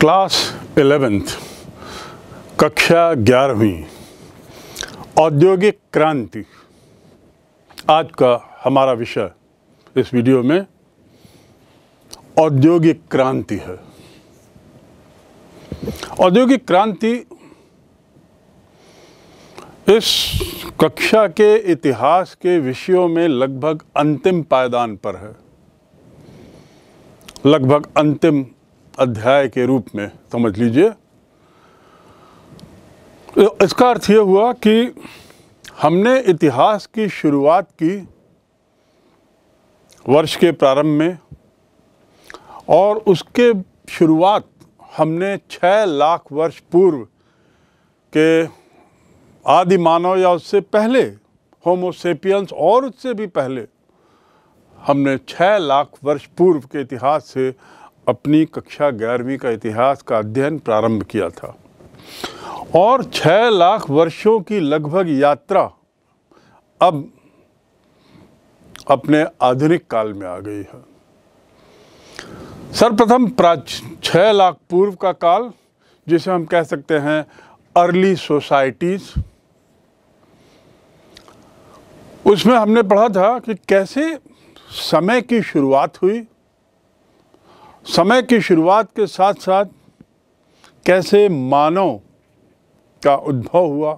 class eleventh कक्षा ग्यारहवीं औद्योगिक क्रांति आज का हमारा विषय इस वीडियो में औद्योगिक क्रांति है औद्योगिक क्रांति इस कक्षा के इतिहास के विषयों में लगभग अंतिम पायदान पर है लगभग अंतिम अध्याय के रूप में समझ लीजिए तो इसका अर्थ यह हुआ कि हमने इतिहास की शुरुआत की वर्ष के प्रारंभ में और उसके शुरुआत हमने छः लाख वर्ष पूर्व के आदि मानव या उससे पहले होमोसेपियंस और उससे भी पहले हमने छः लाख वर्ष पूर्व के इतिहास से अपनी कक्षा ग्यारहवीं का इतिहास का अध्ययन प्रारंभ किया था और छः लाख वर्षों की लगभग यात्रा अब अपने आधुनिक काल में आ गई है सर्वप्रथम प्राच छः लाख पूर्व का काल जिसे हम कह सकते हैं अर्ली सोसाइटीज़ उसमें हमने पढ़ा था कि कैसे समय की शुरुआत हुई समय की शुरुआत के साथ साथ कैसे मानव का उद्भव हुआ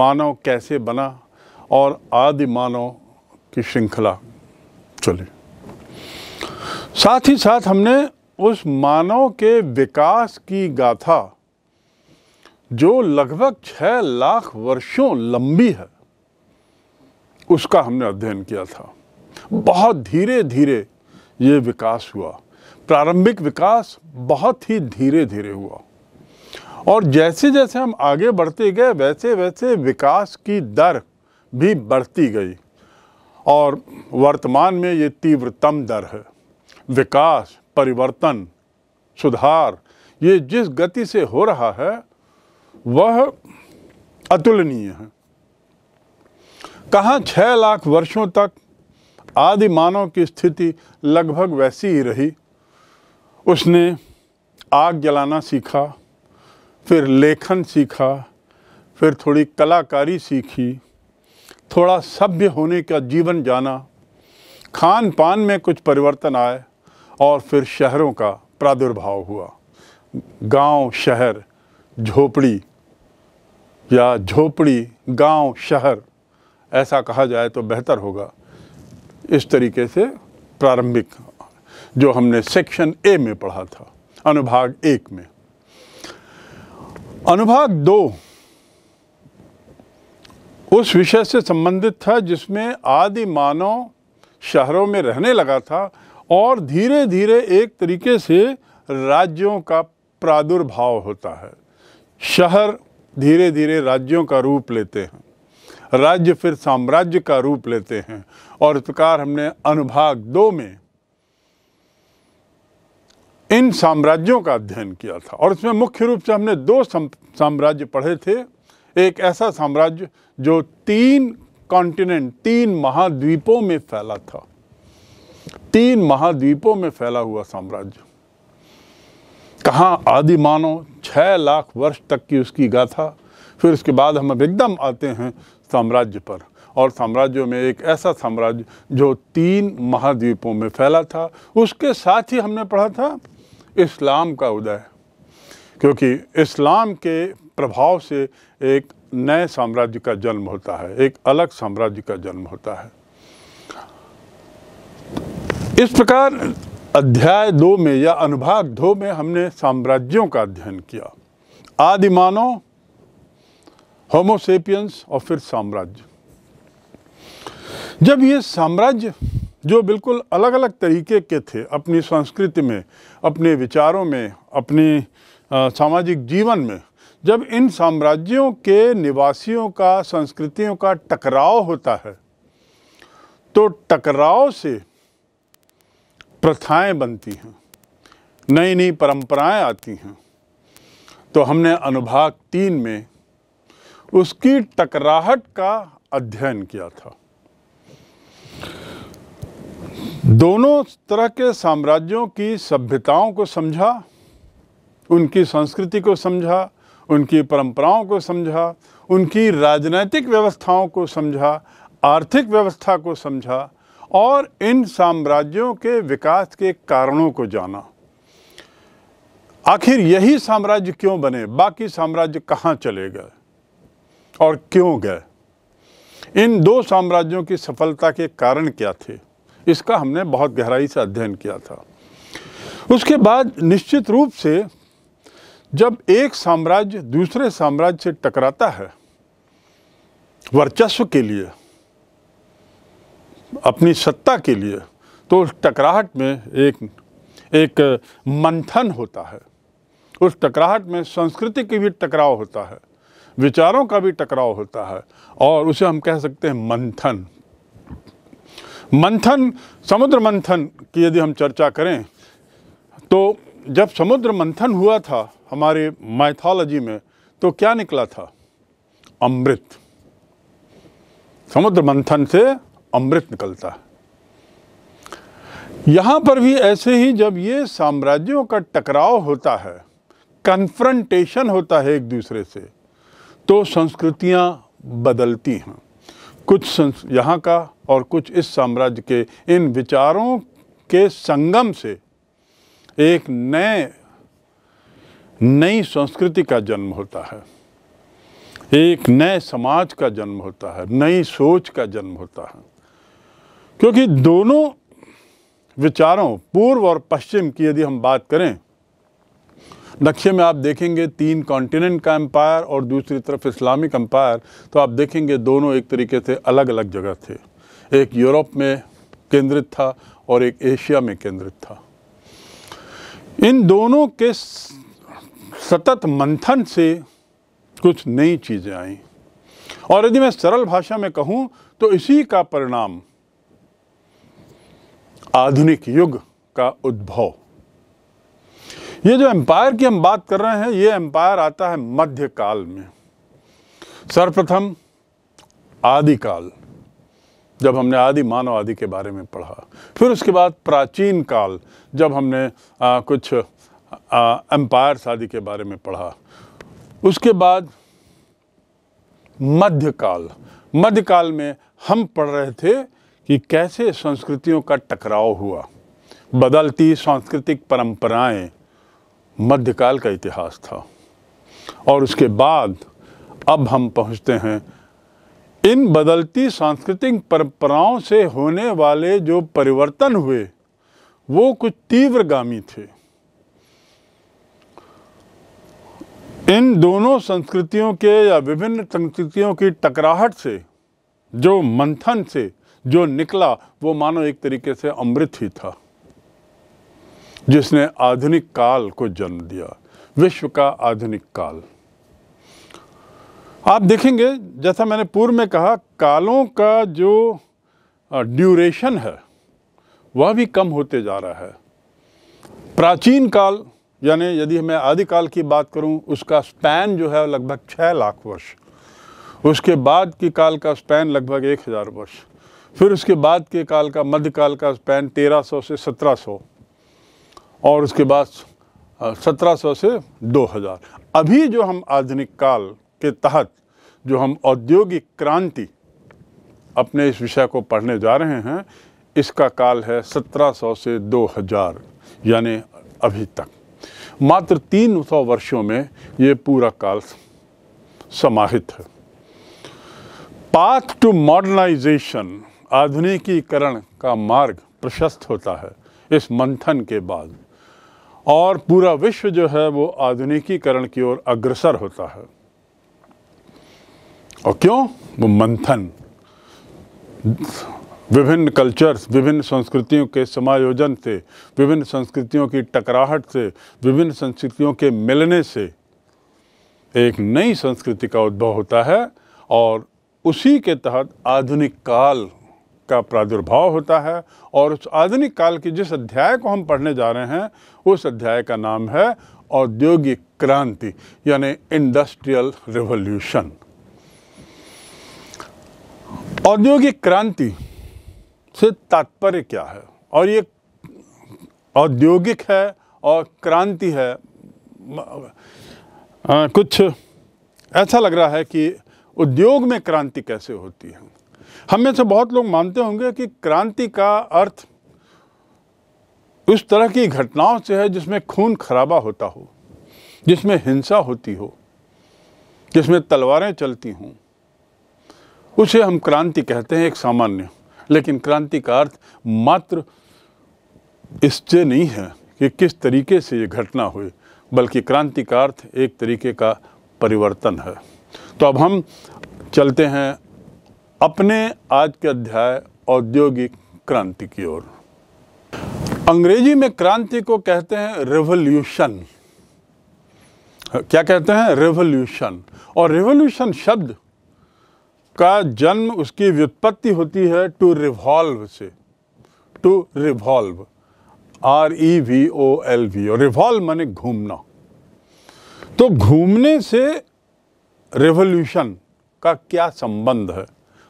मानव कैसे बना और आदि मानव की श्रृंखला चली साथ ही साथ हमने उस मानव के विकास की गाथा जो लगभग छः लाख वर्षों लंबी है उसका हमने अध्ययन किया था बहुत धीरे धीरे ये विकास हुआ प्रारंभिक विकास बहुत ही धीरे धीरे हुआ और जैसे जैसे हम आगे बढ़ते गए वैसे वैसे विकास की दर भी बढ़ती गई और वर्तमान में ये तीव्रतम दर है विकास परिवर्तन सुधार ये जिस गति से हो रहा है वह अतुलनीय है कहाँ छः लाख वर्षों तक आदि मानव की स्थिति लगभग वैसी ही रही उसने आग जलाना सीखा फिर लेखन सीखा फिर थोड़ी कलाकारी सीखी थोड़ा सभ्य होने का जीवन जाना खान पान में कुछ परिवर्तन आए और फिर शहरों का प्रादुर्भाव हुआ गांव शहर झोपड़ी या झोपड़ी गांव शहर ऐसा कहा जाए तो बेहतर होगा इस तरीके से प्रारंभिक जो हमने सेक्शन ए में पढ़ा था अनुभाग एक में अनुभाग दो उस विषय से संबंधित था जिसमें आदि मानव शहरों में रहने लगा था और धीरे धीरे एक तरीके से राज्यों का प्रादुर्भाव होता है शहर धीरे धीरे राज्यों का रूप लेते हैं राज्य फिर साम्राज्य का रूप लेते हैं और इस प्रकार हमने अनुभाग दो में इन साम्राज्यों का अध्ययन किया था और इसमें मुख्य रूप से हमने दो साम्राज्य पढ़े थे एक ऐसा साम्राज्य जो तीन कॉन्टिनेंट तीन महाद्वीपों में फैला था तीन महाद्वीपों में फैला हुआ साम्राज्य कहाँ आदि मानो छः लाख वर्ष तक की उसकी गाथा फिर उसके बाद हम अब एकदम आते हैं साम्राज्य पर और साम्राज्यों में एक ऐसा साम्राज्य जो तीन महाद्वीपों में फैला था उसके साथ ही हमने पढ़ा था इस्लाम का उदय क्योंकि इस्लाम के प्रभाव से एक नए साम्राज्य का जन्म होता है एक अलग साम्राज्य का जन्म होता है इस प्रकार अध्याय दो में या अनुभाग दो में हमने साम्राज्यों का अध्ययन किया आदि होमोसेपियंस और फिर साम्राज्य जब ये साम्राज्य जो बिल्कुल अलग अलग तरीके के थे अपनी संस्कृति में अपने विचारों में अपनी सामाजिक जीवन में जब इन साम्राज्यों के निवासियों का संस्कृतियों का टकराव होता है तो टकराव से प्रथाएं बनती हैं नई नई परंपराएं आती हैं तो हमने अनुभाग तीन में उसकी टकराहट का अध्ययन किया था दोनों तरह के साम्राज्यों की सभ्यताओं को समझा उनकी संस्कृति को समझा उनकी परंपराओं को समझा उनकी राजनैतिक व्यवस्थाओं को समझा आर्थिक व्यवस्था को समझा और इन साम्राज्यों के विकास के कारणों को जाना आखिर यही साम्राज्य क्यों बने बाकी साम्राज्य कहाँ चले गए और क्यों गए इन दो साम्राज्यों की सफलता के कारण क्या थे इसका हमने बहुत गहराई से अध्ययन किया था उसके बाद निश्चित रूप से जब एक साम्राज्य दूसरे साम्राज्य से टकराता है वर्चस्व के लिए अपनी सत्ता के लिए तो उस टकराहट में एक एक मंथन होता है उस टकराहट में संस्कृति की भी टकराव होता है विचारों का भी टकराव होता है और उसे हम कह सकते हैं मंथन मंथन समुद्र मंथन की यदि हम चर्चा करें तो जब समुद्र मंथन हुआ था हमारे माइथोलॉजी में तो क्या निकला था अमृत समुद्र मंथन से अमृत निकलता है यहां पर भी ऐसे ही जब ये साम्राज्यों का टकराव होता है कन्फ्रंटेशन होता है एक दूसरे से तो संस्कृतियां बदलती हैं कुछ यहाँ का और कुछ इस साम्राज्य के इन विचारों के संगम से एक नए नई संस्कृति का जन्म होता है एक नए समाज का जन्म होता है नई सोच का जन्म होता है क्योंकि दोनों विचारों पूर्व और पश्चिम की यदि हम बात करें नक्शे में आप देखेंगे तीन कॉन्टिनेंट का एम्पायर और दूसरी तरफ इस्लामिक एम्पायर तो आप देखेंगे दोनों एक तरीके से अलग अलग जगह थे एक यूरोप में केंद्रित था और एक एशिया में केंद्रित था इन दोनों के सतत मंथन से कुछ नई चीज़ें आई और यदि मैं सरल भाषा में कहूँ तो इसी का परिणाम आधुनिक युग का उद्भव ये जो एम्पायर की हम बात कर रहे हैं ये एम्पायर आता है मध्यकाल में सर्वप्रथम आदिकाल जब हमने आदि मानव आदि के बारे में पढ़ा फिर उसके बाद प्राचीन काल जब हमने आ, कुछ एम्पायर्स आदि के बारे में पढ़ा उसके बाद मध्यकाल मध्यकाल में हम पढ़ रहे थे कि कैसे संस्कृतियों का टकराव हुआ बदलती सांस्कृतिक परंपराएं मध्यकाल का इतिहास था और उसके बाद अब हम पहुंचते हैं इन बदलती सांस्कृतिक परंपराओं से होने वाले जो परिवर्तन हुए वो कुछ तीव्रगामी थे इन दोनों संस्कृतियों के या विभिन्न संस्कृतियों की टकराहट से जो मंथन से जो निकला वो मानो एक तरीके से अमृत ही था जिसने आधुनिक काल को जन्म दिया विश्व का आधुनिक काल आप देखेंगे जैसा मैंने पूर्व में कहा कालों का जो ड्यूरेशन है वह भी कम होते जा रहा है प्राचीन काल यानी यदि मैं आदिकाल की बात करूं उसका स्पैन जो है लगभग छः लाख वर्ष उसके बाद के काल का स्पैन लगभग एक हज़ार वर्ष फिर उसके बाद के काल का मध्यकाल का स्पैन तेरह सौ से सत्रह सौ और उसके बाद सत्रह सौ से दो हज़ार अभी जो हम आधुनिक काल के तहत जो हम औद्योगिक क्रांति अपने इस विषय को पढ़ने जा रहे हैं इसका काल है सत्रह सौ से दो हज़ार यानि अभी तक मात्र तीन सौ वर्षों में ये पूरा काल समाहित है पाथ टू मॉडर्नाइजेशन आधुनिकीकरण का मार्ग प्रशस्त होता है इस मंथन के बाद और पूरा विश्व जो है वो आधुनिकीकरण की ओर अग्रसर होता है और क्यों वो मंथन विभिन्न कल्चर्स विभिन्न संस्कृतियों के समायोजन से विभिन्न संस्कृतियों की टकराहट से विभिन्न संस्कृतियों के मिलने से एक नई संस्कृति का उद्भव होता है और उसी के तहत आधुनिक काल का प्रादुर्भाव होता है और उस आधुनिक काल के जिस अध्याय को हम पढ़ने जा रहे हैं उस अध्याय का नाम है औद्योगिक क्रांति यानी इंडस्ट्रियल रिवोल्यूशन औद्योगिक क्रांति से तात्पर्य क्या है और ये औद्योगिक है और क्रांति है आ, कुछ ऐसा लग रहा है कि उद्योग में क्रांति कैसे होती है हम में से बहुत लोग मानते होंगे कि क्रांति का अर्थ उस तरह की घटनाओं से है जिसमें खून खराबा होता हो जिसमें हिंसा होती हो जिसमें तलवारें चलती हों उसे हम क्रांति कहते हैं एक सामान्य लेकिन क्रांति का अर्थ मात्र इससे नहीं है कि किस तरीके से ये घटना हुई बल्कि क्रांति का अर्थ एक तरीके का परिवर्तन है तो अब हम चलते हैं अपने आज के अध्याय औद्योगिक क्रांति की ओर अंग्रेजी में क्रांति को कहते हैं रेवोल्यूशन क्या कहते हैं रेवोल्यूशन और रेवोल्यूशन शब्द का जन्म उसकी व्युत्पत्ति होती है टू रिवॉल्व से to revolve R E V O L V और रिवॉल्व माने घूमना तो घूमने से रेवोल्यूशन का क्या संबंध है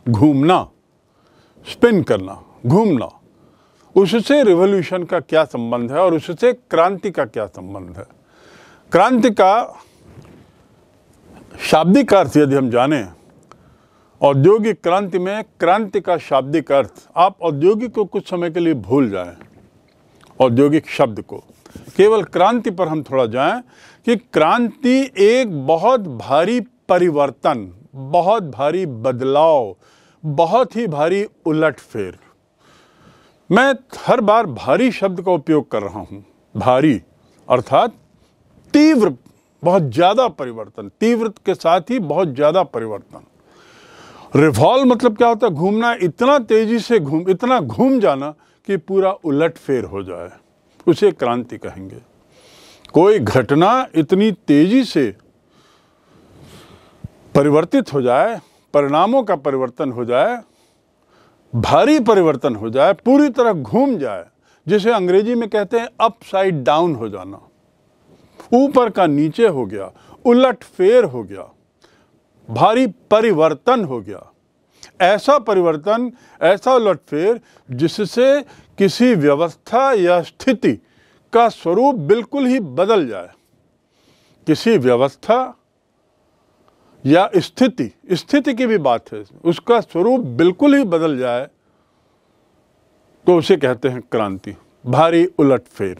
घूमना स्पिन करना घूमना उससे रिवॉल्यूशन का क्या संबंध है और उससे क्रांति का क्या संबंध है क्रांति का शाब्दिक अर्थ यदि हम जाने औद्योगिक क्रांति में क्रांति का शाब्दिक अर्थ आप औद्योगिक को कुछ समय के लिए भूल जाएं औद्योगिक शब्द को केवल क्रांति पर हम थोड़ा जाएं कि क्रांति एक बहुत भारी परिवर्तन बहुत भारी बदलाव बहुत ही भारी उलटफेर मैं हर बार भारी शब्द का उपयोग कर रहा हूँ भारी अर्थात तीव्र बहुत ज़्यादा परिवर्तन तीव्र के साथ ही बहुत ज़्यादा परिवर्तन रिवॉल्व मतलब क्या होता है घूमना इतना तेजी से घूम इतना घूम जाना कि पूरा उलट फेर हो जाए उसे क्रांति कहेंगे कोई घटना इतनी तेजी से परिवर्तित हो जाए परिणामों का परिवर्तन हो जाए भारी परिवर्तन हो जाए पूरी तरह घूम जाए जिसे अंग्रेजी में कहते हैं अपसाइड डाउन हो जाना ऊपर का नीचे हो गया उलट फेर हो गया भारी परिवर्तन हो गया ऐसा परिवर्तन ऐसा उलटफेर जिससे किसी व्यवस्था या स्थिति का स्वरूप बिल्कुल ही बदल जाए किसी व्यवस्था या स्थिति स्थिति की भी बात है उसका स्वरूप बिल्कुल ही बदल जाए तो उसे कहते हैं क्रांति भारी उलटफेर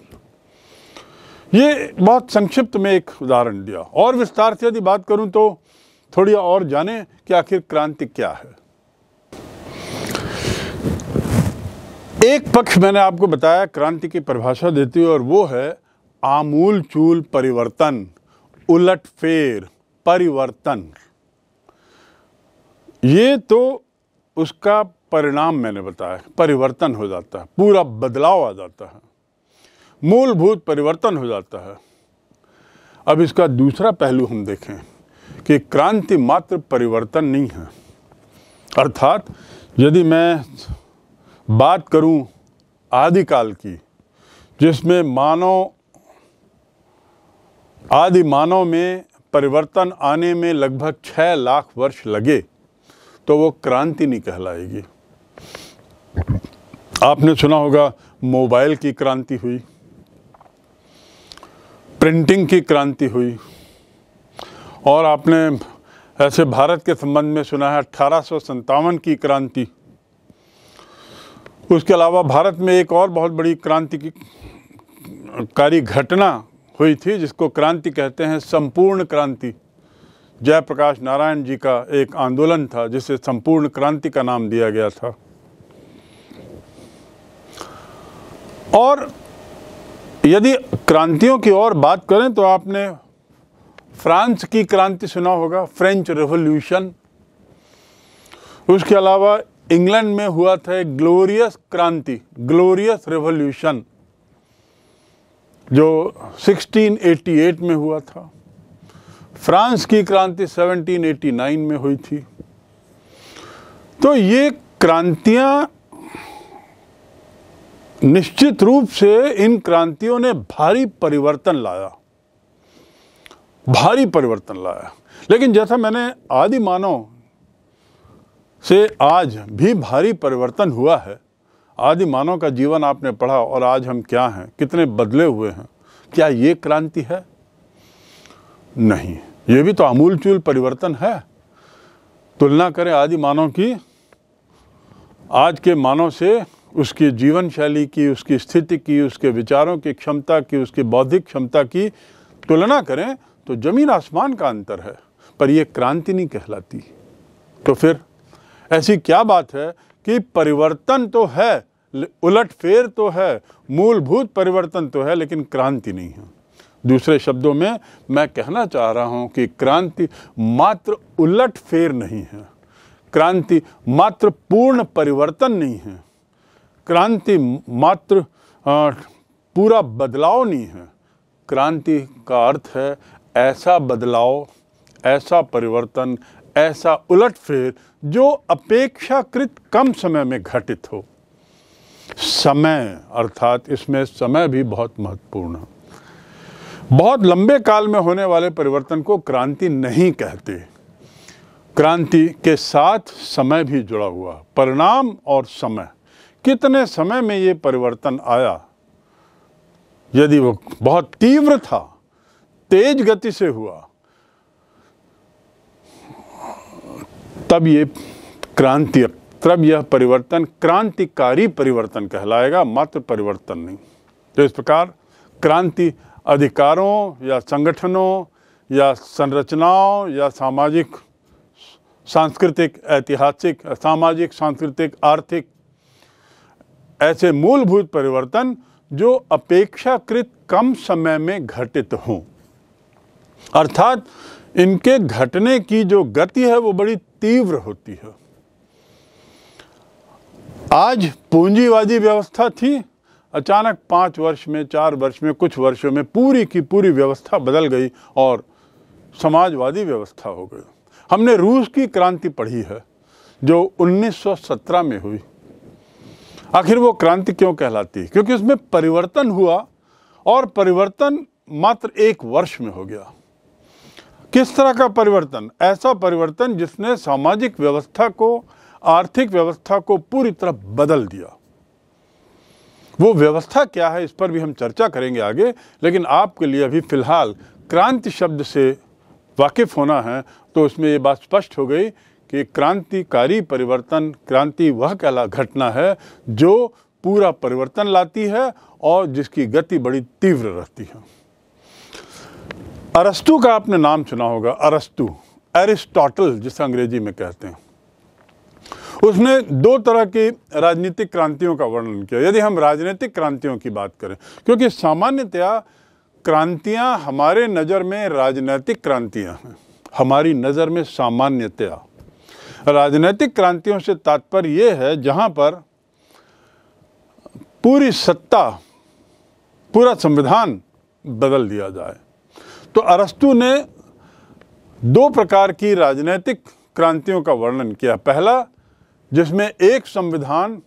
ये बहुत संक्षिप्त में एक उदाहरण दिया और विस्तार से यदि बात करूं तो थोड़ी और जाने कि आखिर क्रांति क्या है एक पक्ष मैंने आपको बताया क्रांति की परिभाषा देती है और वो है आमूल चूल परिवर्तन उलट फेर परिवर्तन ये तो उसका परिणाम मैंने बताया परिवर्तन हो जाता है पूरा बदलाव आ जाता है मूलभूत परिवर्तन हो जाता है अब इसका दूसरा पहलू हम देखें कि क्रांति मात्र परिवर्तन नहीं है अर्थात यदि मैं बात करूं आदिकाल की जिसमें मानव आदि मानव में परिवर्तन आने में लगभग छः लाख वर्ष लगे तो वो क्रांति नहीं कहलाएगी आपने सुना होगा मोबाइल की क्रांति हुई प्रिंटिंग की क्रांति हुई और आपने ऐसे भारत के संबंध में सुना है अट्ठारह की क्रांति उसके अलावा भारत में एक और बहुत बड़ी क्रांति की कारी घटना हुई थी जिसको क्रांति कहते हैं संपूर्ण क्रांति जयप्रकाश नारायण जी का एक आंदोलन था जिसे संपूर्ण क्रांति का नाम दिया गया था और यदि क्रांतियों की और बात करें तो आपने फ्रांस की क्रांति सुना होगा फ्रेंच रेवोल्यूशन उसके अलावा इंग्लैंड में हुआ था एक ग्लोरियस क्रांति ग्लोरियस रेवोल्यूशन जो 1688 में हुआ था फ्रांस की क्रांति 1789 में हुई थी तो ये क्रांतियां निश्चित रूप से इन क्रांतियों ने भारी परिवर्तन लाया भारी परिवर्तन लाया लेकिन जैसा मैंने आदि मानव से आज भी भारी परिवर्तन हुआ है आदि मानव का जीवन आपने पढ़ा और आज हम क्या हैं कितने बदले हुए हैं क्या ये क्रांति है नहीं ये भी तो चूल परिवर्तन है तुलना करें आदि मानव की आज के मानव से उसकी जीवन शैली की उसकी स्थिति की उसके विचारों की क्षमता की उसकी बौद्धिक क्षमता की तुलना करें तो जमीन आसमान का अंतर है पर यह क्रांति नहीं कहलाती तो फिर ऐसी क्या बात है कि परिवर्तन तो है उलट फेर तो है मूलभूत परिवर्तन तो है लेकिन क्रांति नहीं है दूसरे शब्दों में मैं कहना चाह रहा हूँ कि क्रांति मात्र उलट फेर नहीं है क्रांति मात्र पूर्ण परिवर्तन नहीं है क्रांति मात्र पूरा बदलाव नहीं है क्रांति का अर्थ है ऐसा बदलाव ऐसा परिवर्तन ऐसा उलटफेर जो अपेक्षाकृत कम समय में घटित हो समय अर्थात इसमें समय भी बहुत महत्वपूर्ण है बहुत लंबे काल में होने वाले परिवर्तन को क्रांति नहीं कहते क्रांति के साथ समय भी जुड़ा हुआ परिणाम और समय कितने समय में ये परिवर्तन आया यदि वो बहुत तीव्र था तेज गति से हुआ तब ये क्रांति तब यह परिवर्तन क्रांतिकारी परिवर्तन कहलाएगा मात्र परिवर्तन नहीं तो इस प्रकार क्रांति अधिकारों या संगठनों या संरचनाओं या सामाजिक सांस्कृतिक ऐतिहासिक सामाजिक सांस्कृतिक आर्थिक ऐसे मूलभूत परिवर्तन जो अपेक्षाकृत कम समय में घटित हों अर्थात इनके घटने की जो गति है वो बड़ी तीव्र होती है आज पूंजीवादी व्यवस्था थी अचानक पाँच वर्ष में चार वर्ष में कुछ वर्षों में पूरी की पूरी व्यवस्था बदल गई और समाजवादी व्यवस्था हो गई हमने रूस की क्रांति पढ़ी है जो 1917 में हुई आखिर वो क्रांति क्यों कहलाती है क्योंकि उसमें परिवर्तन हुआ और परिवर्तन मात्र एक वर्ष में हो गया किस तरह का परिवर्तन ऐसा परिवर्तन जिसने सामाजिक व्यवस्था को आर्थिक व्यवस्था को पूरी तरह बदल दिया वो व्यवस्था क्या है इस पर भी हम चर्चा करेंगे आगे लेकिन आपके लिए अभी फ़िलहाल क्रांति शब्द से वाकिफ़ होना है तो उसमें ये बात स्पष्ट हो गई कि क्रांतिकारी परिवर्तन क्रांति वह कहला घटना है जो पूरा परिवर्तन लाती है और जिसकी गति बड़ी तीव्र रहती है अरस्तु का आपने नाम सुना होगा अरस्तु एरिस्टोटल जिसे अंग्रेजी में कहते हैं उसने दो तरह की राजनीतिक क्रांतियों का वर्णन किया यदि हम राजनीतिक क्रांतियों की बात करें क्योंकि सामान्यतया क्रांतियाँ हमारे नज़र में राजनीतिक क्रांतियाँ हैं हमारी नज़र में सामान्यतया राजनीतिक क्रांतियों से तात्पर्य ये है जहाँ पर पूरी सत्ता पूरा संविधान बदल दिया जाए तो अरस्तु ने दो प्रकार की राजनीतिक क्रांतियों का वर्णन किया पहला जिसमें एक संविधान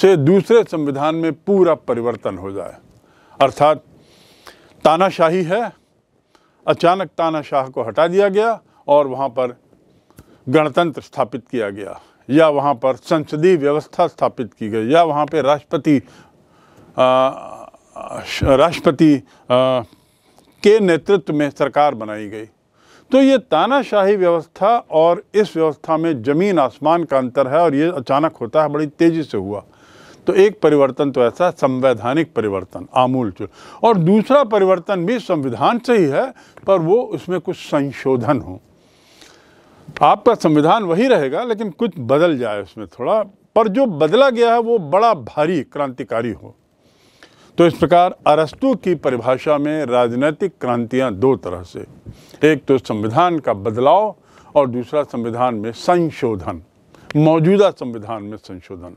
से दूसरे संविधान में पूरा परिवर्तन हो जाए अर्थात तानाशाही है अचानक तानाशाह को हटा दिया गया और वहाँ पर गणतंत्र स्थापित किया गया या वहाँ पर संसदीय व्यवस्था स्थापित की गई या वहाँ पर राष्ट्रपति राष्ट्रपति के नेतृत्व में सरकार बनाई गई तो ये तानाशाही व्यवस्था और इस व्यवस्था में ज़मीन आसमान का अंतर है और ये अचानक होता है बड़ी तेज़ी से हुआ तो एक परिवर्तन तो ऐसा संवैधानिक परिवर्तन आमूल चूल और दूसरा परिवर्तन भी संविधान से ही है पर वो उसमें कुछ संशोधन हो आपका संविधान वही रहेगा लेकिन कुछ बदल जाए उसमें थोड़ा पर जो बदला गया है वो बड़ा भारी क्रांतिकारी हो तो इस प्रकार अरस्तु की परिभाषा में राजनीतिक क्रांतियां दो तरह से एक तो संविधान का बदलाव और दूसरा संविधान में संशोधन मौजूदा संविधान में संशोधन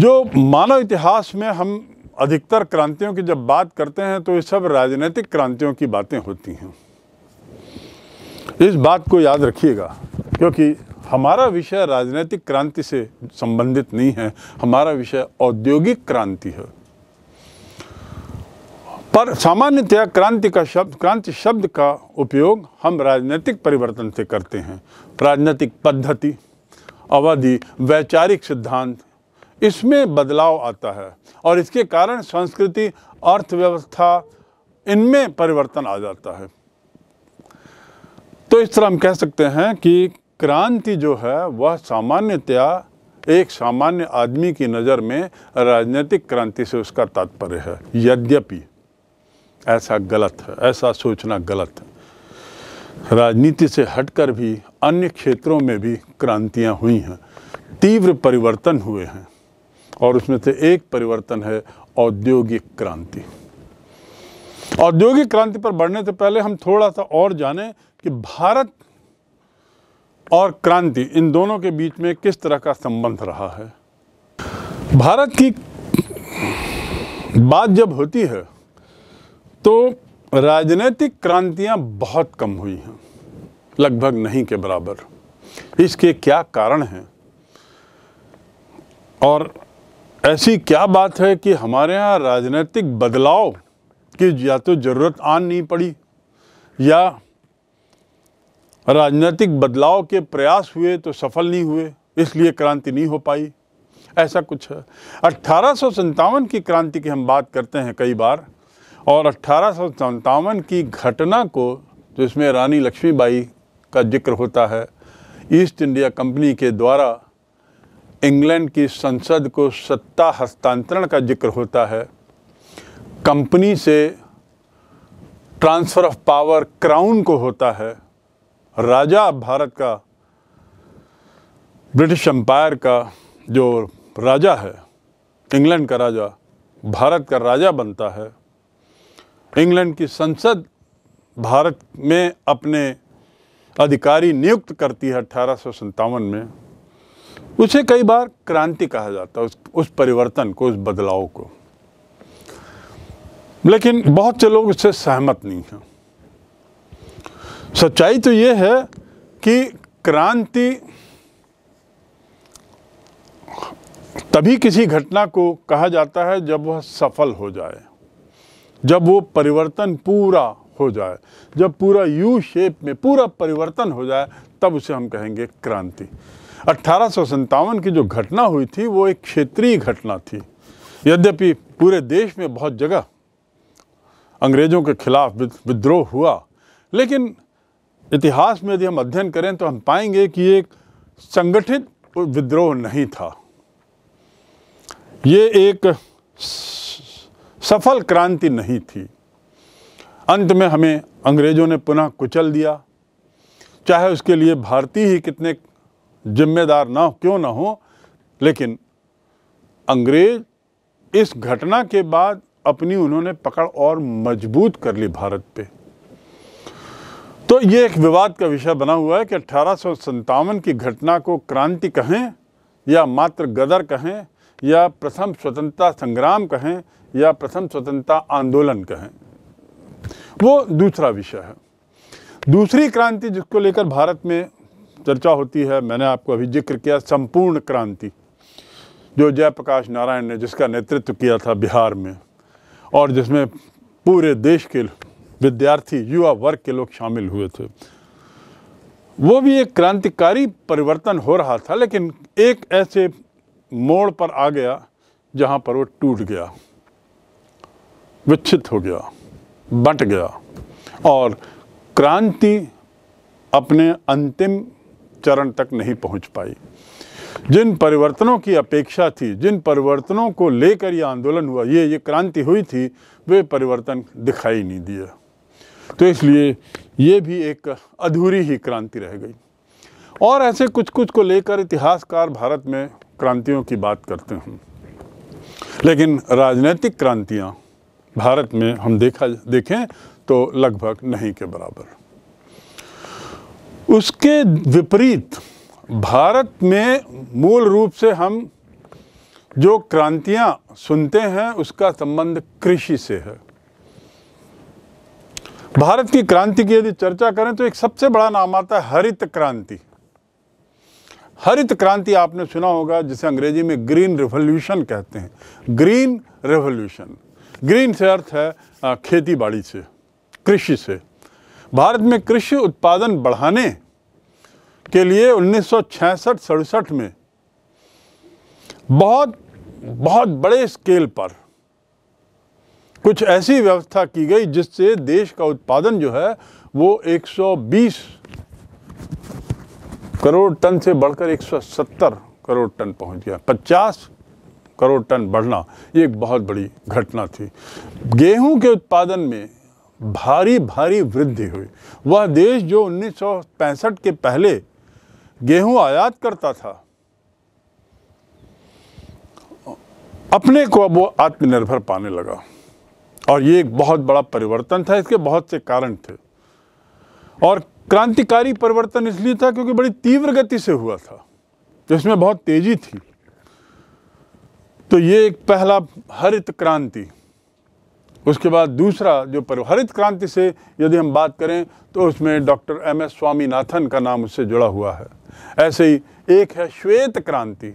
जो मानव इतिहास में हम अधिकतर क्रांतियों की जब बात करते हैं तो ये सब राजनीतिक क्रांतियों की बातें होती हैं इस बात को याद रखिएगा क्योंकि हमारा विषय राजनीतिक क्रांति से संबंधित नहीं है हमारा विषय औद्योगिक क्रांति है पर सामान्यतया क्रांति का शब्द क्रांति शब्द का उपयोग हम राजनीतिक परिवर्तन से करते हैं राजनीतिक पद्धति अवधि वैचारिक सिद्धांत इसमें बदलाव आता है और इसके कारण संस्कृति अर्थव्यवस्था इनमें परिवर्तन आ जाता है तो इस तरह हम कह सकते हैं कि क्रांति जो है वह सामान्यतया एक सामान्य आदमी की नज़र में राजनीतिक क्रांति से उसका तात्पर्य है यद्यपि ऐसा गलत है ऐसा सोचना गलत है राजनीति से हटकर भी अन्य क्षेत्रों में भी क्रांतियां हुई हैं तीव्र परिवर्तन हुए हैं और उसमें से एक परिवर्तन है औद्योगिक क्रांति औद्योगिक क्रांति पर बढ़ने से पहले हम थोड़ा सा और जानें कि भारत और क्रांति इन दोनों के बीच में किस तरह का संबंध रहा है भारत की बात जब होती है तो राजनीतिक क्रांतियां बहुत कम हुई हैं लगभग नहीं के बराबर इसके क्या कारण हैं और ऐसी क्या बात है कि हमारे यहाँ राजनीतिक बदलाव की या तो ज़रूरत आन नहीं पड़ी या राजनीतिक बदलाव के प्रयास हुए तो सफल नहीं हुए इसलिए क्रांति नहीं हो पाई ऐसा कुछ है अट्ठारह की क्रांति की हम बात करते हैं कई बार और अट्ठारह की घटना को जिसमें रानी लक्ष्मीबाई का जिक्र होता है ईस्ट इंडिया कंपनी के द्वारा इंग्लैंड की संसद को सत्ता हस्तांतरण का जिक्र होता है कंपनी से ट्रांसफ़र ऑफ पावर क्राउन को होता है राजा भारत का ब्रिटिश एम्पायर का जो राजा है इंग्लैंड का राजा भारत का राजा बनता है इंग्लैंड की संसद भारत में अपने अधिकारी नियुक्त करती है अठारह में उसे कई बार क्रांति कहा जाता है उस उस परिवर्तन को उस बदलाव को लेकिन बहुत से लोग उससे सहमत नहीं हैं सच्चाई तो ये है कि क्रांति तभी किसी घटना को कहा जाता है जब वह सफल हो जाए जब वो परिवर्तन पूरा हो जाए जब पूरा यू शेप में पूरा परिवर्तन हो जाए तब उसे हम कहेंगे क्रांति अट्ठारह की जो घटना हुई थी वो एक क्षेत्रीय घटना थी यद्यपि पूरे देश में बहुत जगह अंग्रेज़ों के खिलाफ विद्रोह हुआ लेकिन इतिहास में यदि हम अध्ययन करें तो हम पाएंगे कि एक संगठित विद्रोह नहीं था ये एक सफल क्रांति नहीं थी अंत में हमें अंग्रेज़ों ने पुनः कुचल दिया चाहे उसके लिए भारतीय ही कितने जिम्मेदार ना क्यों ना हो लेकिन अंग्रेज इस घटना के बाद अपनी उन्होंने पकड़ और मजबूत कर ली भारत पे तो ये एक विवाद का विषय बना हुआ है कि अठारह की घटना को क्रांति कहें या मात्र गदर कहें या प्रथम स्वतंत्रता संग्राम कहें या प्रथम स्वतंत्रता आंदोलन कहें वो दूसरा विषय है दूसरी क्रांति जिसको लेकर भारत में चर्चा होती है मैंने आपको अभी जिक्र किया संपूर्ण क्रांति जो जयप्रकाश नारायण ने जिसका नेतृत्व किया था बिहार में और जिसमें पूरे देश के विद्यार्थी युवा वर्ग के लोग शामिल हुए थे वो भी एक क्रांतिकारी परिवर्तन हो रहा था लेकिन एक ऐसे मोड़ पर आ गया जहां पर वो टूट गया विच्छित हो गया बंट गया और क्रांति अपने अंतिम चरण तक नहीं पहुंच पाई जिन परिवर्तनों की अपेक्षा थी जिन परिवर्तनों को लेकर यह आंदोलन हुआ ये ये क्रांति हुई थी वे परिवर्तन दिखाई नहीं दिया तो इसलिए ये भी एक अधूरी ही क्रांति रह गई और ऐसे कुछ कुछ को लेकर इतिहासकार भारत में क्रांतियों की बात करते हैं लेकिन राजनीतिक क्रांतियाँ भारत में हम देखा देखें तो लगभग नहीं के बराबर उसके विपरीत भारत में मूल रूप से हम जो क्रांतियाँ सुनते हैं उसका संबंध कृषि से है भारत की क्रांति की यदि चर्चा करें तो एक सबसे बड़ा नाम आता है हरित क्रांति हरित क्रांति आपने सुना होगा जिसे अंग्रेजी में ग्रीन रिवोल्यूशन कहते हैं ग्रीन रिवोल्यूशन ग्रीन से अर्थ है खेती बाड़ी से कृषि से भारत में कृषि उत्पादन बढ़ाने के लिए उन्नीस सौ में बहुत बहुत बड़े स्केल पर कुछ ऐसी व्यवस्था की गई जिससे देश का उत्पादन जो है वो 120 करोड़ टन से बढ़कर 170 करोड़ टन पहुंच गया 50 करोड़ टन बढ़ना ये एक बहुत बड़ी घटना थी गेहूं के उत्पादन में भारी भारी वृद्धि हुई वह देश जो उन्नीस के पहले गेहूं आयात करता था अपने को अब वो आत्मनिर्भर पाने लगा और ये एक बहुत बड़ा परिवर्तन था इसके बहुत से कारण थे और क्रांतिकारी परिवर्तन इसलिए था क्योंकि बड़ी तीव्र गति से हुआ था जिसमें बहुत तेजी थी तो ये एक पहला हरित क्रांति उसके बाद दूसरा जो पर हरित क्रांति से यदि हम बात करें तो उसमें डॉक्टर एम एस स्वामीनाथन का नाम उससे जुड़ा हुआ है ऐसे ही एक है श्वेत क्रांति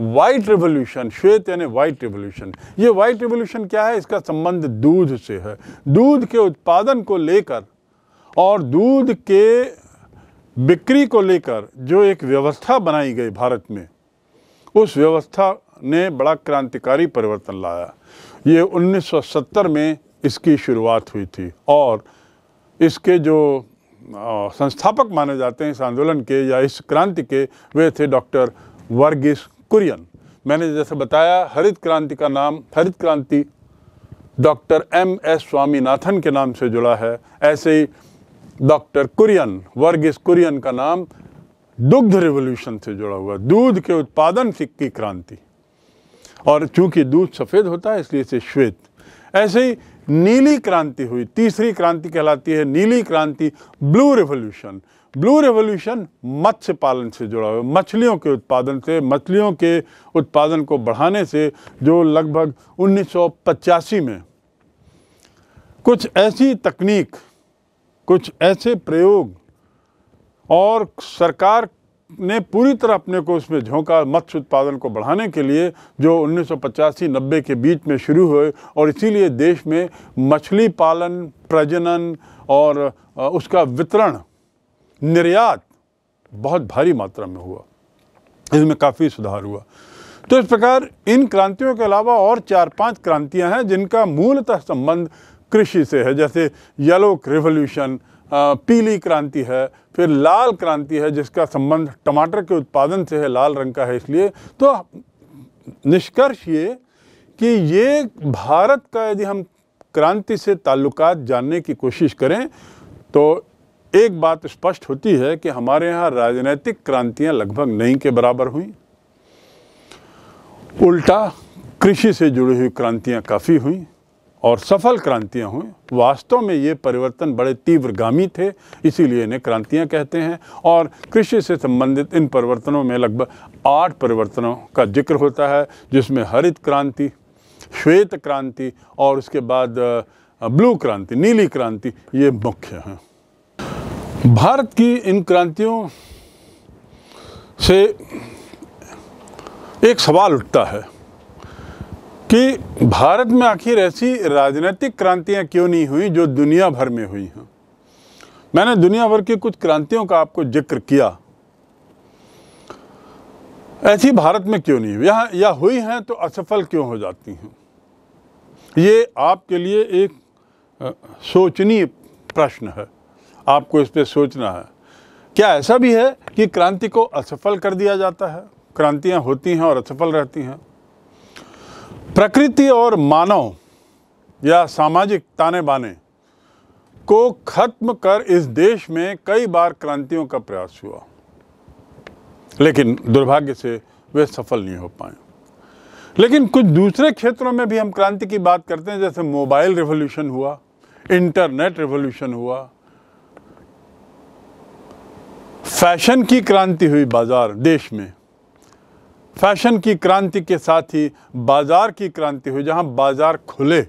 वाइट रिवोल्यूशन श्वेत यानी वाइट रिवोल्यूशन ये वाइट रिवोल्यूशन क्या है इसका संबंध दूध से है दूध के उत्पादन को लेकर और दूध के बिक्री को लेकर जो एक व्यवस्था बनाई गई भारत में उस व्यवस्था ने बड़ा क्रांतिकारी परिवर्तन लाया ये 1970 में इसकी शुरुआत हुई थी और इसके जो संस्थापक माने जाते हैं इस आंदोलन के या इस क्रांति के वे थे डॉक्टर वर्गीस कुरियन मैंने जैसे बताया हरित क्रांति का नाम हरित क्रांति डॉक्टर एम एस स्वामीनाथन के नाम से जुड़ा है ऐसे ही डॉक्टर कुरियन वर्गिस कुरियन का नाम दुग्ध रिवोल्यूशन से जुड़ा हुआ दूध के उत्पादन की क्रांति और चूंकि दूध सफ़ेद होता है इसलिए इसे श्वेत ऐसे ही नीली क्रांति हुई तीसरी क्रांति कहलाती है नीली क्रांति ब्लू रिवोल्यूशन ब्लू रेवोल्यूशन मत्स्य पालन से जुड़ा हुआ मछलियों के उत्पादन से मछलियों के उत्पादन को बढ़ाने से जो लगभग उन्नीस में कुछ ऐसी तकनीक कुछ ऐसे प्रयोग और सरकार ने पूरी तरह अपने को उसमें झोंका मत्स्य उत्पादन को बढ़ाने के लिए जो उन्नीस सौ नब्बे के बीच में शुरू हुए और इसीलिए देश में मछली पालन प्रजनन और उसका वितरण निर्यात बहुत भारी मात्रा में हुआ इसमें काफ़ी सुधार हुआ तो इस प्रकार इन क्रांतियों के अलावा और चार पांच क्रांतियां हैं जिनका मूलतः संबंध कृषि से है जैसे येलो रिवोल्यूशन पीली क्रांति है फिर लाल क्रांति है जिसका संबंध टमाटर के उत्पादन से है लाल रंग का है इसलिए तो निष्कर्ष ये कि ये भारत का यदि हम क्रांति से ताल्लुकात जानने की कोशिश करें तो एक बात स्पष्ट होती है कि हमारे यहाँ राजनीतिक क्रांतियाँ लगभग नहीं के बराबर हुई उल्टा कृषि से जुड़ी हुई क्रांतियाँ काफ़ी हुई और सफल क्रांतियाँ हुई वास्तव में ये परिवर्तन बड़े तीव्रगामी थे इसीलिए इन्हें क्रांतियाँ कहते हैं और कृषि से संबंधित इन परिवर्तनों में लगभग आठ परिवर्तनों का जिक्र होता है जिसमें हरित क्रांति श्वेत क्रांति और उसके बाद ब्लू क्रांति नीली क्रांति ये मुख्य हैं भारत की इन क्रांतियों से एक सवाल उठता है कि भारत में आखिर ऐसी राजनीतिक क्रांतियां क्यों नहीं हुई जो दुनिया भर में हुई हैं मैंने दुनिया भर की कुछ क्रांतियों का आपको जिक्र किया ऐसी भारत में क्यों नहीं हुई या, या हुई हैं तो असफल क्यों हो जाती हैं ये आपके लिए एक सोचनीय प्रश्न है आपको इस पर सोचना है क्या ऐसा भी है कि क्रांति को असफल कर दिया जाता है क्रांतियां होती हैं और असफल रहती हैं प्रकृति और मानव या सामाजिक ताने बाने को खत्म कर इस देश में कई बार क्रांतियों का प्रयास हुआ लेकिन दुर्भाग्य से वे सफल नहीं हो पाए लेकिन कुछ दूसरे क्षेत्रों में भी हम क्रांति की बात करते हैं जैसे मोबाइल रिवॉल्यूशन हुआ इंटरनेट रिवॉल्यूशन हुआ फैशन की क्रांति हुई बाज़ार देश में फैशन की क्रांति के साथ ही बाज़ार की क्रांति हुई जहां बाज़ार खुले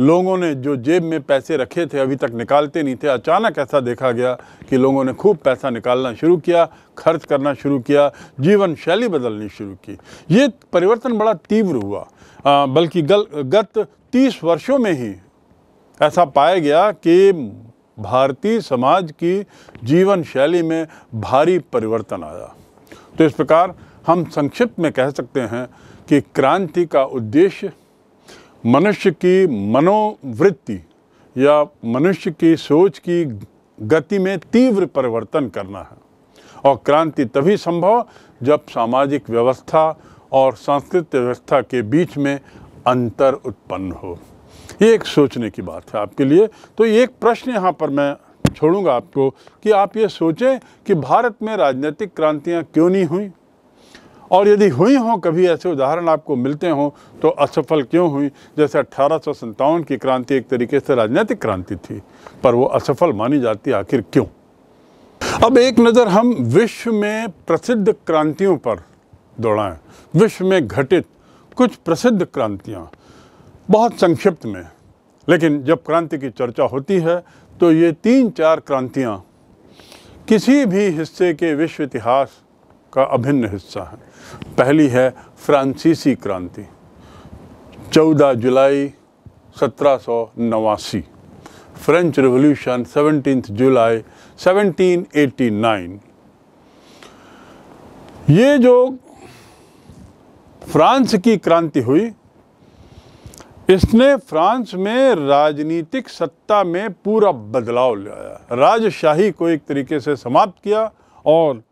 लोगों ने जो जेब में पैसे रखे थे अभी तक निकालते नहीं थे अचानक ऐसा देखा गया कि लोगों ने खूब पैसा निकालना शुरू किया खर्च करना शुरू किया जीवन शैली बदलनी शुरू की ये परिवर्तन बड़ा तीव्र हुआ आ, बल्कि गल गत तीस वर्षों में ही ऐसा पाया गया कि भारतीय समाज की जीवन शैली में भारी परिवर्तन आया तो इस प्रकार हम संक्षिप्त में कह सकते हैं कि क्रांति का उद्देश्य मनुष्य की मनोवृत्ति या मनुष्य की सोच की गति में तीव्र परिवर्तन करना है और क्रांति तभी संभव जब सामाजिक व्यवस्था और सांस्कृतिक व्यवस्था के बीच में अंतर उत्पन्न हो ये एक सोचने की बात है आपके लिए तो ये एक प्रश्न यहाँ पर मैं छोड़ूंगा आपको कि आप ये सोचें कि भारत में राजनीतिक क्रांतियाँ क्यों नहीं हुई और यदि हुई हों कभी ऐसे उदाहरण आपको मिलते हों तो असफल क्यों हुई जैसे अट्ठारह की क्रांति एक तरीके से राजनीतिक क्रांति थी पर वो असफल मानी जाती आखिर क्यों अब एक नज़र हम विश्व में प्रसिद्ध क्रांतियों पर दौड़ाएं विश्व में घटित कुछ प्रसिद्ध क्रांतियाँ बहुत संक्षिप्त में लेकिन जब क्रांति की चर्चा होती है तो ये तीन चार क्रांतियाँ किसी भी हिस्से के विश्व इतिहास का अभिन्न हिस्सा है पहली है फ्रांसीसी क्रांति 14 जुलाई सत्रह फ्रेंच रिवॉल्यूशन 17 जुलाई 1789 ये जो फ्रांस की क्रांति हुई इसने फ्रांस में राजनीतिक सत्ता में पूरा बदलाव लाया राजशाही को एक तरीके से समाप्त किया और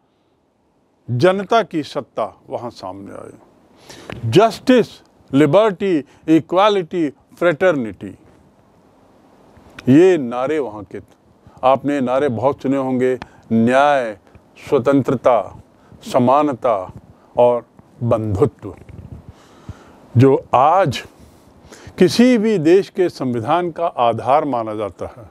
जनता की सत्ता वहाँ सामने आई जस्टिस लिबर्टी इक्वालिटी फ्रेटर्निटी ये नारे वहाँ के आपने नारे बहुत सुने होंगे न्याय स्वतंत्रता समानता और बंधुत्व जो आज किसी भी देश के संविधान का आधार माना जाता है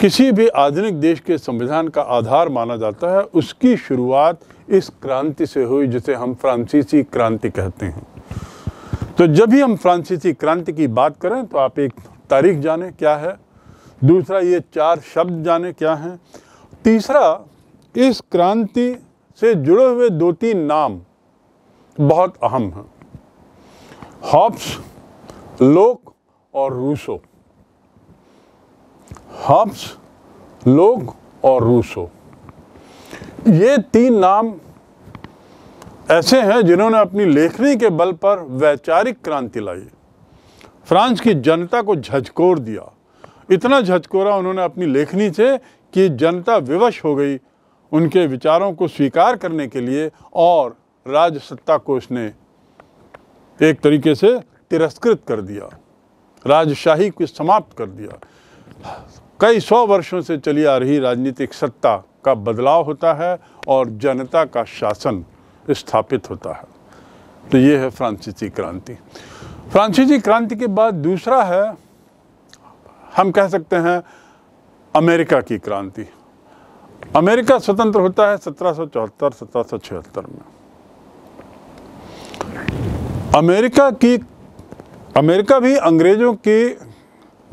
किसी भी आधुनिक देश के संविधान का आधार माना जाता है उसकी शुरुआत इस क्रांति से हुई जिसे हम फ्रांसीसी क्रांति कहते हैं तो जब भी हम फ्रांसीसी क्रांति की बात करें तो आप एक तारीख जाने क्या है दूसरा ये चार शब्द जाने क्या हैं तीसरा इस क्रांति से जुड़े हुए दो तीन नाम बहुत अहम हैं हॉप्स लोक और रूसो हब्स लोक और रूसो ये तीन नाम ऐसे हैं जिन्होंने अपनी लेखनी के बल पर वैचारिक क्रांति लाई फ्रांस की जनता को झकझोर दिया इतना झकझोरा उन्होंने अपनी लेखनी से कि जनता विवश हो गई उनके विचारों को स्वीकार करने के लिए और राजसत्ता को उसने एक तरीके से तिरस्कृत कर दिया राजशाही को समाप्त कर दिया कई सौ वर्षों से चली आ रही राजनीतिक सत्ता का बदलाव होता है और जनता का शासन स्थापित होता है तो ये है फ्रांसीसी क्रांति फ्रांसीसी क्रांति के बाद दूसरा है हम कह सकते हैं अमेरिका की क्रांति अमेरिका स्वतंत्र होता है सत्रह 1776 चौहत्तर सत्रह सौ छिहत्तर में अमेरिका की अमेरिका भी अंग्रेज़ों के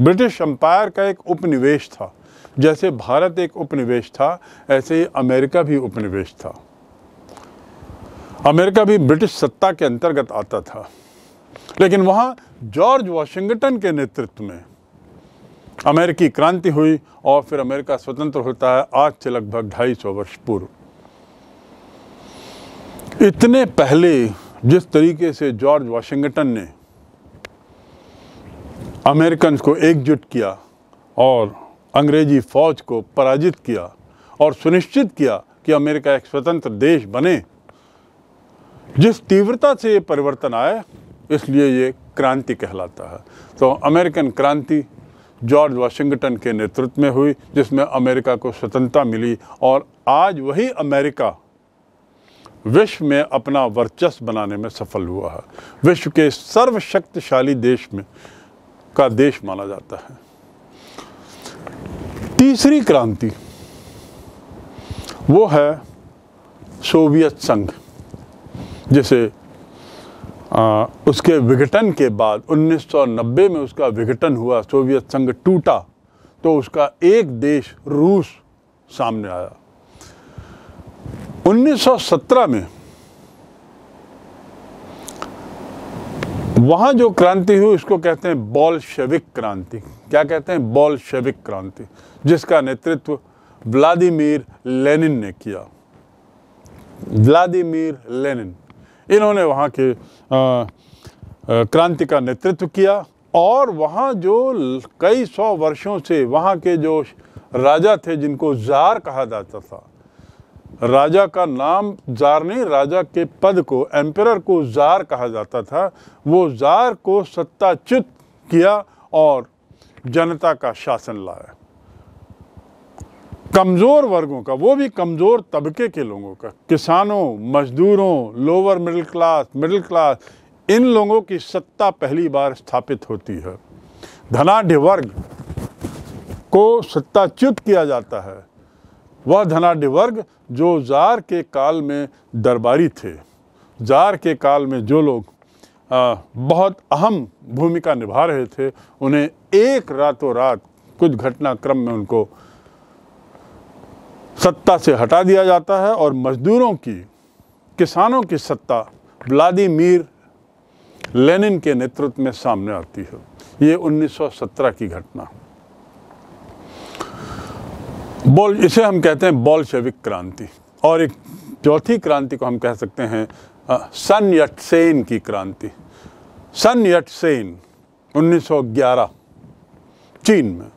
ब्रिटिश अंपायर का एक उपनिवेश था जैसे भारत एक उपनिवेश था ऐसे ही अमेरिका भी उपनिवेश था अमेरिका भी ब्रिटिश सत्ता के अंतर्गत आता था लेकिन वहाँ जॉर्ज वाशिंगटन के नेतृत्व में अमेरिकी क्रांति हुई और फिर अमेरिका स्वतंत्र होता है आज से लगभग ढाई सौ वर्ष पूर्व इतने पहले जिस तरीके से जॉर्ज वाशिंगटन ने अमेरिकन को एकजुट किया और अंग्रेजी फ़ौज को पराजित किया और सुनिश्चित किया कि अमेरिका एक स्वतंत्र देश बने जिस तीव्रता से ये परिवर्तन आए इसलिए ये क्रांति कहलाता है तो अमेरिकन क्रांति जॉर्ज वाशिंगटन के नेतृत्व में हुई जिसमें अमेरिका को स्वतंत्रता मिली और आज वही अमेरिका विश्व में अपना वर्चस्व बनाने में सफल हुआ है विश्व के सर्वशक्तिशाली देश में का देश माना जाता है तीसरी क्रांति वो है सोवियत संघ जिसे आ, उसके विघटन के बाद 1990 में उसका विघटन हुआ सोवियत संघ टूटा तो उसका एक देश रूस सामने आया 1917 में वहाँ जो क्रांति हुई उसको कहते हैं बॉलशेविक क्रांति क्या कहते हैं बॉलशेविक क्रांति जिसका नेतृत्व व्लादिमीर लेनिन ने किया व्लादिमीर लेनिन इन्होंने वहाँ के क्रांति का नेतृत्व किया और वहाँ जो कई सौ वर्षों से वहाँ के जो राजा थे जिनको जार कहा जाता था राजा का नाम जार नहीं राजा के पद को एम्पर को जार कहा जाता था वो जार को सत्ताच्युत किया और जनता का शासन लाया कमज़ोर वर्गों का वो भी कमज़ोर तबके के लोगों का किसानों मजदूरों lower middle class middle class इन लोगों की सत्ता पहली बार स्थापित होती है धनाढ़ वर्ग को सत्ताच्युत किया जाता है वह धनाढ़ वर्ग जो जार के काल में दरबारी थे जार के काल में जो लोग आ, बहुत अहम भूमिका निभा रहे थे उन्हें एक रातों रात कुछ घटनाक्रम में उनको सत्ता से हटा दिया जाता है और मजदूरों की किसानों की सत्ता व्लादिमीर लेनिन के नेतृत्व में सामने आती है ये 1917 की घटना बोल इसे हम कहते हैं बॉल्शेविक क्रांति और एक चौथी क्रांति को हम कह सकते हैं सन यटसेन की क्रांति सन यटसेन 1911 चीन में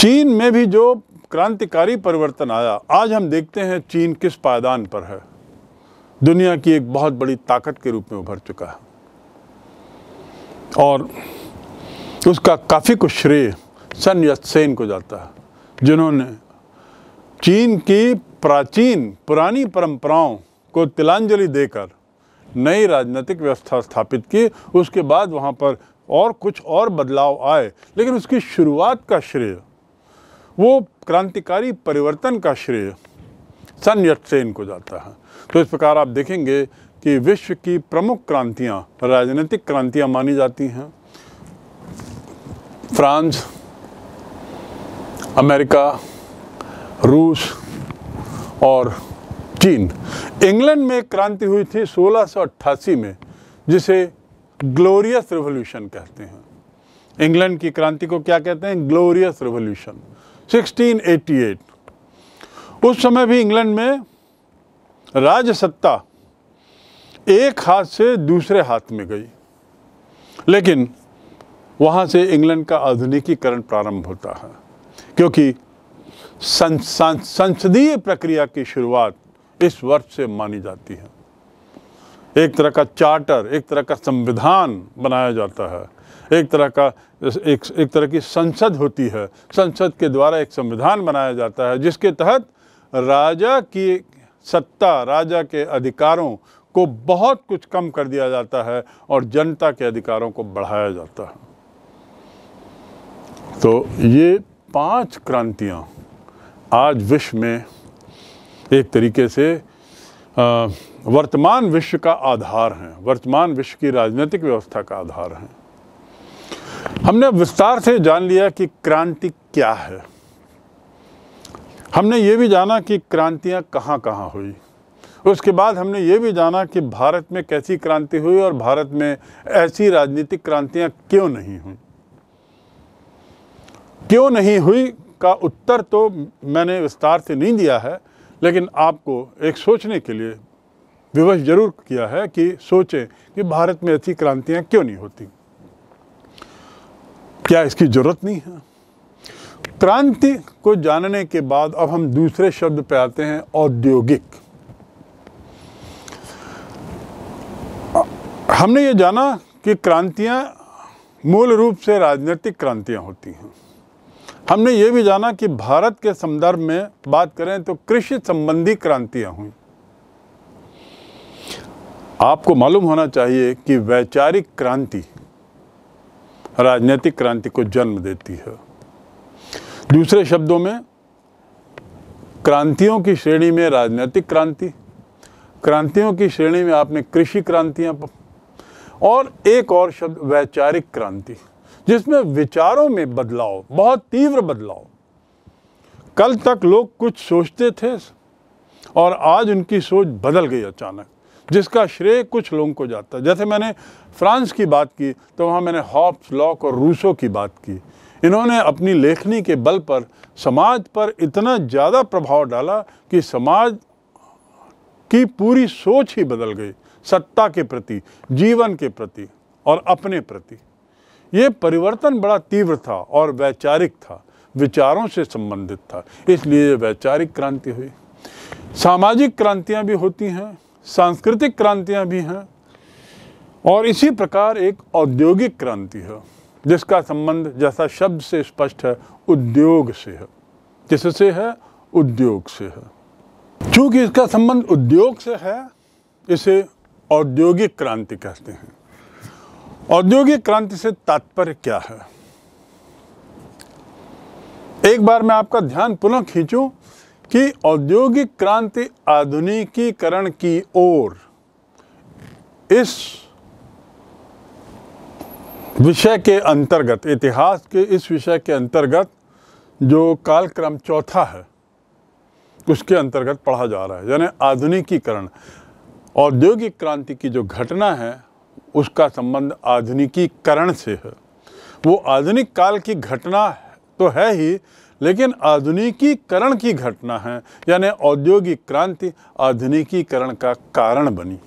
चीन में भी जो क्रांतिकारी परिवर्तन आया आज हम देखते हैं चीन किस पायदान पर है दुनिया की एक बहुत बड़ी ताकत के रूप में उभर चुका है और उसका काफ़ी कुछ श्रेय सन यत्सेन को जाता है जिन्होंने चीन की प्राचीन पुरानी परंपराओं को तिलांजलि देकर नई राजनीतिक व्यवस्था स्थापित की उसके बाद वहाँ पर और कुछ और बदलाव आए लेकिन उसकी शुरुआत का श्रेय वो क्रांतिकारी परिवर्तन का श्रेय सन यत्सेन को जाता है तो इस प्रकार आप देखेंगे कि विश्व की प्रमुख क्रांतियाँ राजनीतिक क्रांतियाँ मानी जाती हैं फ्रांस अमेरिका रूस और चीन इंग्लैंड में क्रांति हुई थी सोलह में जिसे ग्लोरियस रिवोल्यूशन कहते हैं इंग्लैंड की क्रांति को क्या कहते हैं ग्लोरियस रिवोल्यूशन 1688 उस समय भी इंग्लैंड में राजसत्ता एक हाथ से दूसरे हाथ में गई लेकिन वहाँ से इंग्लैंड का आधुनिकीकरण प्रारंभ होता है क्योंकि संसदीय प्रक्रिया की शुरुआत इस वर्ष से मानी जाती है एक तरह का चार्टर एक तरह का संविधान बनाया जाता है एक तरह का एक, एक तरह की संसद होती है संसद के द्वारा एक संविधान बनाया जाता है जिसके तहत राजा की सत्ता राजा के अधिकारों को बहुत कुछ कम कर दिया जाता है और जनता के अधिकारों को बढ़ाया जाता है तो ये पांच क्रांतियां आज विश्व में एक तरीके से वर्तमान विश्व का आधार हैं वर्तमान विश्व की राजनीतिक व्यवस्था का आधार हैं हमने विस्तार से जान लिया कि क्रांति क्या है हमने ये भी जाना कि क्रांतियां कहां कहां हुई उसके बाद हमने ये भी जाना कि भारत में कैसी क्रांति हुई और भारत में ऐसी राजनीतिक क्रांतियां क्यों नहीं हुई क्यों नहीं हुई का उत्तर तो मैंने विस्तार से नहीं दिया है लेकिन आपको एक सोचने के लिए विवश जरूर किया है कि सोचें कि भारत में ऐसी क्रांतियाँ क्यों नहीं होती क्या इसकी ज़रूरत नहीं है क्रांति को जानने के बाद अब हम दूसरे शब्द पे आते हैं औद्योगिक हमने ये जाना कि क्रांतियां मूल रूप से राजनीतिक क्रांतियां होती हैं हमने ये भी जाना कि भारत के संदर्भ में बात करें तो कृषि संबंधी क्रांतियां हुई आपको मालूम होना चाहिए कि वैचारिक क्रांति राजनीतिक क्रांति को जन्म देती है दूसरे शब्दों में क्रांतियों की श्रेणी में राजनीतिक क्रांति क्रांतियों की श्रेणी में आपने कृषि क्रांतियां और एक और शब्द वैचारिक क्रांति जिसमें विचारों में बदलाव बहुत तीव्र बदलाव कल तक लोग कुछ सोचते थे और आज उनकी सोच बदल गई अचानक जिसका श्रेय कुछ लोगों को जाता है जैसे मैंने फ्रांस की बात की तो वहाँ मैंने हॉप्स लॉक और रूसो की बात की इन्होंने अपनी लेखनी के बल पर समाज पर इतना ज़्यादा प्रभाव डाला कि समाज की पूरी सोच ही बदल गई सत्ता के प्रति जीवन के प्रति और अपने प्रति ये परिवर्तन बड़ा तीव्र था और वैचारिक था विचारों से संबंधित था इसलिए वैचारिक क्रांति हुई सामाजिक क्रांतियां भी होती हैं सांस्कृतिक क्रांतियां भी हैं और इसी प्रकार एक औद्योगिक क्रांति है जिसका संबंध जैसा शब्द से स्पष्ट है उद्योग से है किससे है उद्योग से है चूंकि इसका संबंध उद्योग से है इसे औद्योगिक क्रांति कहते हैं औद्योगिक क्रांति से तात्पर्य क्या है एक बार मैं आपका ध्यान पुनः खींचूं कि औद्योगिक क्रांति आधुनिकीकरण की ओर इस विषय के अंतर्गत इतिहास के इस विषय के अंतर्गत जो कालक्रम चौथा है उसके अंतर्गत पढ़ा जा रहा है यानी आधुनिकीकरण औद्योगिक क्रांति की जो घटना है उसका संबंध आधुनिकीकरण से है वो आधुनिक काल की घटना तो है ही लेकिन आधुनिकीकरण की घटना है यानी औद्योगिक क्रांति आधुनिकीकरण का कारण बनी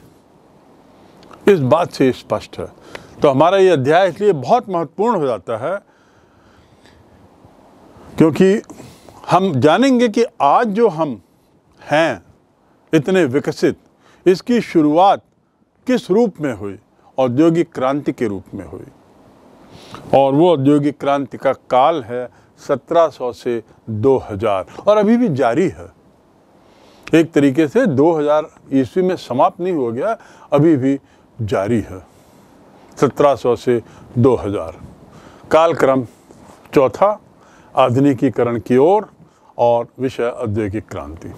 इस बात से स्पष्ट है तो हमारा ये अध्याय इसलिए बहुत महत्वपूर्ण हो जाता है क्योंकि हम जानेंगे कि आज जो हम हैं इतने विकसित इसकी शुरुआत किस रूप में हुई औद्योगिक क्रांति के रूप में हुई और वो औद्योगिक क्रांति का काल है 1700 से 2000 और अभी भी जारी है एक तरीके से 2000 ईस्वी में समाप्त नहीं हो गया अभी भी जारी है 1700 से 2000 कालक्रम चौथा आधुनिकीकरण की ओर और, और विषय औद्योगिक क्रांति